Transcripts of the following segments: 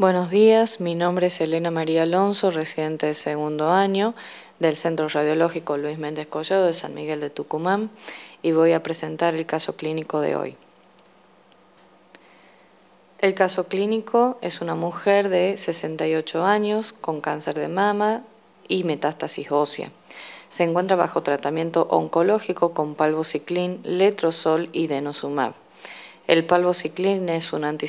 Buenos días, mi nombre es Elena María Alonso, residente de segundo año del Centro Radiológico Luis Méndez Collado de San Miguel de Tucumán y voy a presentar el caso clínico de hoy. El caso clínico es una mujer de 68 años con cáncer de mama y metástasis ósea. Se encuentra bajo tratamiento oncológico con palvociclín, letrozol y denosumab. El palvociclina es un anti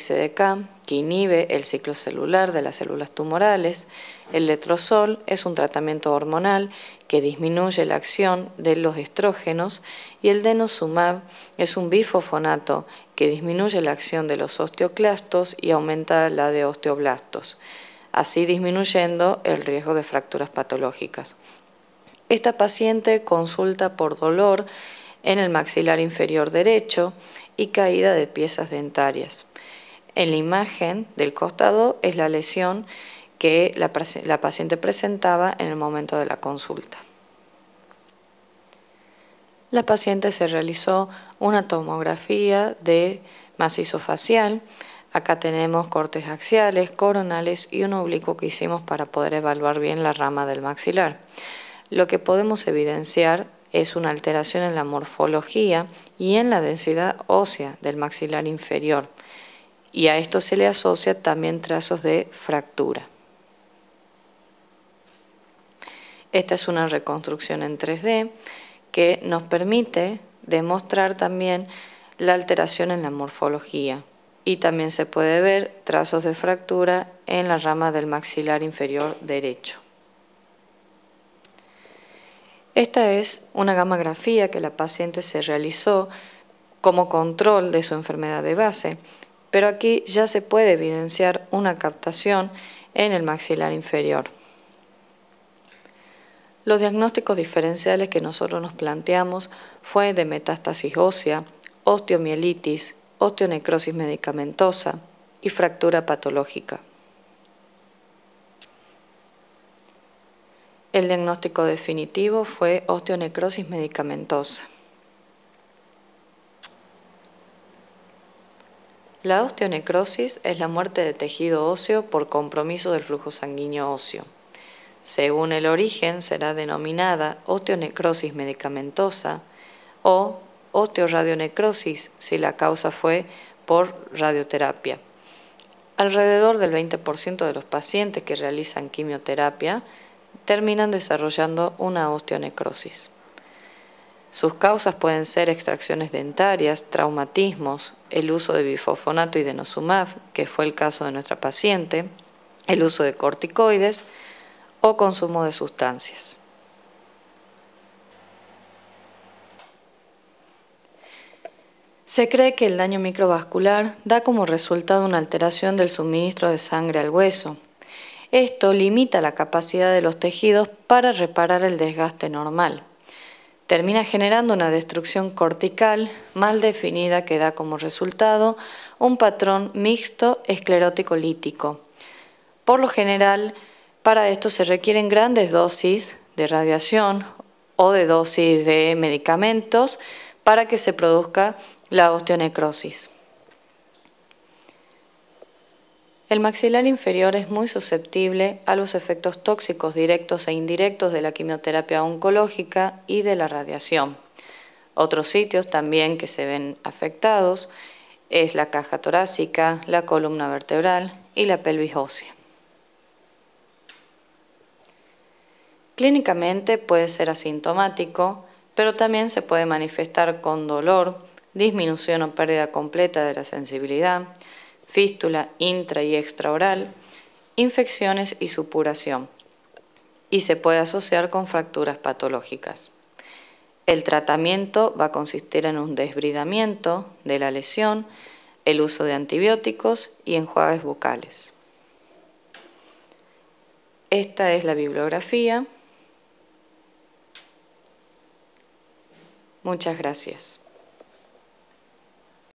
que inhibe el ciclo celular de las células tumorales. El letrozol es un tratamiento hormonal que disminuye la acción de los estrógenos. Y el denosumab es un bifofonato que disminuye la acción de los osteoclastos y aumenta la de osteoblastos, así disminuyendo el riesgo de fracturas patológicas. Esta paciente consulta por dolor en el maxilar inferior derecho, y caída de piezas dentarias. En la imagen del costado es la lesión que la, paciente presentaba en el momento de la consulta. La paciente se realizó una tomografía de macizo facial. Acá tenemos cortes axiales, coronales y un oblicuo que hicimos para poder evaluar bien la rama del maxilar. Lo que podemos evidenciar es una alteración en la morfología y en la densidad ósea del maxilar inferior. Y a esto se le asocia también trazos de fractura. Esta es una reconstrucción en 3D que nos permite demostrar también la alteración en la morfología y también se puede ver trazos de fractura en la rama del maxilar inferior derecho. Esta es una gamografía que la paciente se realizó como control de su enfermedad de base, pero aquí ya se puede evidenciar una captación en el maxilar inferior. Los diagnósticos diferenciales que nosotros nos planteamos fue de metástasis ósea, osteomielitis, osteonecrosis medicamentosa y fractura patológica. El diagnóstico definitivo fue osteonecrosis medicamentosa. La osteonecrosis es la muerte de tejido óseo por compromiso del flujo sanguíneo óseo. Según el origen, será denominada osteonecrosis medicamentosa o osteoradionecrosis si la causa fue por radioterapia. Alrededor del 20% de los pacientes que realizan quimioterapia terminan desarrollando una osteonecrosis. Sus causas pueden ser extracciones dentarias, traumatismos, el uso de bifofonato y denosumab, que fue el caso de nuestra paciente, el uso de corticoides o consumo de sustancias. Se cree que el daño microvascular da como resultado una alteración del suministro de sangre al hueso, esto limita la capacidad de los tejidos para reparar el desgaste normal. Termina generando una destrucción cortical mal definida que da como resultado un patrón mixto esclerótico lítico. Por lo general, para esto se requieren grandes dosis de radiación o de dosis de medicamentos para que se produzca la osteonecrosis. El maxilar inferior es muy susceptible a los efectos tóxicos directos e indirectos de la quimioterapia oncológica y de la radiación. Otros sitios también que se ven afectados es la caja torácica, la columna vertebral y la pelvis ósea. Clínicamente puede ser asintomático, pero también se puede manifestar con dolor, disminución o pérdida completa de la sensibilidad, fístula intra y extraoral, infecciones y supuración, y se puede asociar con fracturas patológicas. El tratamiento va a consistir en un desbridamiento de la lesión, el uso de antibióticos y enjuagues bucales. Esta es la bibliografía. Muchas gracias.